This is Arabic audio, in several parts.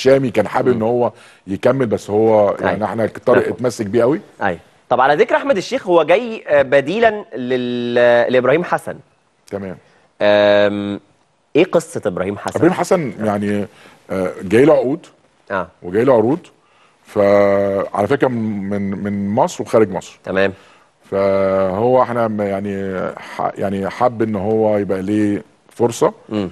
شامي كان حابب ان هو يكمل بس هو يعني أيوة. احنا طارق اتمسك أيوة. بيه قوي ايوه طب على ذكر احمد الشيخ هو جاي آه، بديلا لابراهيم حسن تمام ايه قصه ابراهيم حسن ابراهيم حسن يعني آه، جاي له عقود اه وجاي له عروض فعلى فكره من من مصر وخارج مصر تمام فهو احنا يعني يعني حب ان هو يبقى ليه فرصه امم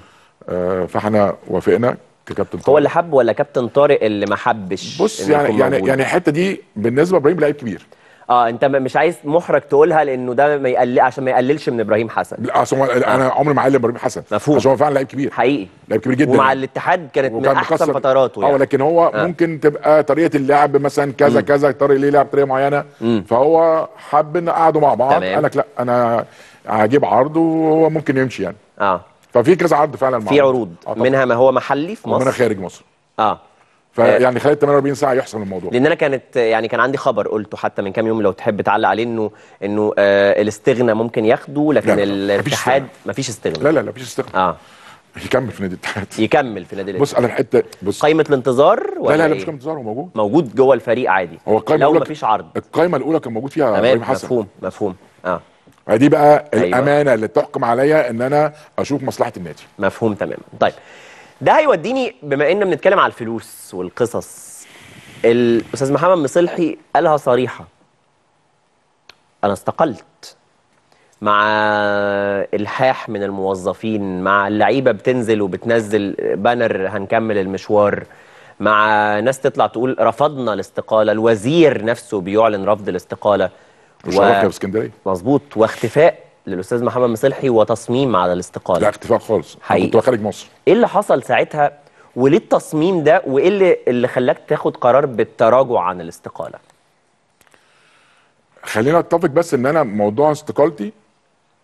فاحنا وافقنا كابتن طارق هو اللي حب ولا كابتن طارق اللي ما حبش بص يعني يعني موجود. يعني الحته دي بالنسبه لابراهيم لعيب كبير اه انت مش عايز محرج تقولها لانه ده ما يقل... عشان ما يقللش من ابراهيم حسن لا اصل انا آه. عمري ما اقلل ابراهيم حسن مفهوم عشان هو فعلا لعيب كبير حقيقي لعيب كبير جدا ومع الاتحاد كانت من احسن مكسر. فتراته آه، يعني. اه ولكن هو آه. ممكن تبقى طريقه اللعب مثلا كذا م. كذا طارق ليه لعب طريقه معينه م. فهو حب ان قعدوا مع بعض قال لك لا انا هجيب عرض وهو ممكن يمشي يعني اه ففي كذا عرض فعلا معروض. في عروض آه منها ما هو محلي في مصر ومنها خارج مصر اه فيعني آه. خلال 48 ساعه يحصل الموضوع لان انا كانت يعني كان عندي خبر قلته حتى من كام يوم لو تحب تعلق عليه انه انه آه الاستغنى ممكن ياخده لكن لا الاتحاد مفيش استغنى لا لا لا مفيش استغنى اه يكمل في نادي الاتحاد يكمل في نادي الاتحاد بص انا الحته بص قائمه الانتظار ولا لا لا, لا إيه؟ مش قائمه الانتظار هو موجود موجود جوه الفريق عادي هو القائمه لو مفيش عرض القائمه الاولى كان موجود فيها ابراهيم حسن مفهوم مفهوم اه دي بقى أيوة. الامانه اللي تحكم عليا ان انا اشوف مصلحه النادي مفهوم تمام طيب ده هيوديني بما ان بنتكلم على الفلوس والقصص الاستاذ محمد مصلحي قالها صريحه انا استقلت مع الحاح من الموظفين مع اللعيبه بتنزل وبتنزل بانر هنكمل المشوار مع ناس تطلع تقول رفضنا الاستقاله الوزير نفسه بيعلن رفض الاستقاله في باسكندريه مظبوط واختفاء للاستاذ محمد مصلحي وتصميم على الاستقاله لا اختفاء خالص حقيقي كنت خارج مصر ايه اللي حصل ساعتها وليه التصميم ده وايه اللي اللي خلاك تاخد قرار بالتراجع عن الاستقاله خلينا اتفق بس ان انا موضوع استقالتي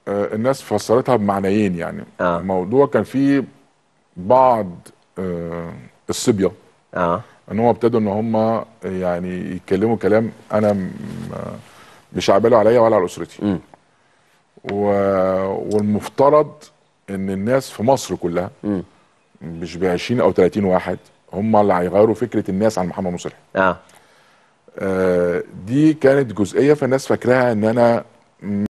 آه الناس فسرتها بمعنيين يعني آه. الموضوع كان فيه بعض آه الصبيه اه ان هم ابتدوا ان هم يعني يتكلموا كلام انا آه، مش عباله عليا ولا على اسرتي و... والمفترض ان الناس في مصر كلها م. مش ب 20 او 30 واحد هم اللي هيغيروا فكره الناس عن محمد مصلح آه. آه دي كانت جزئيه فالناس فاكراها ان انا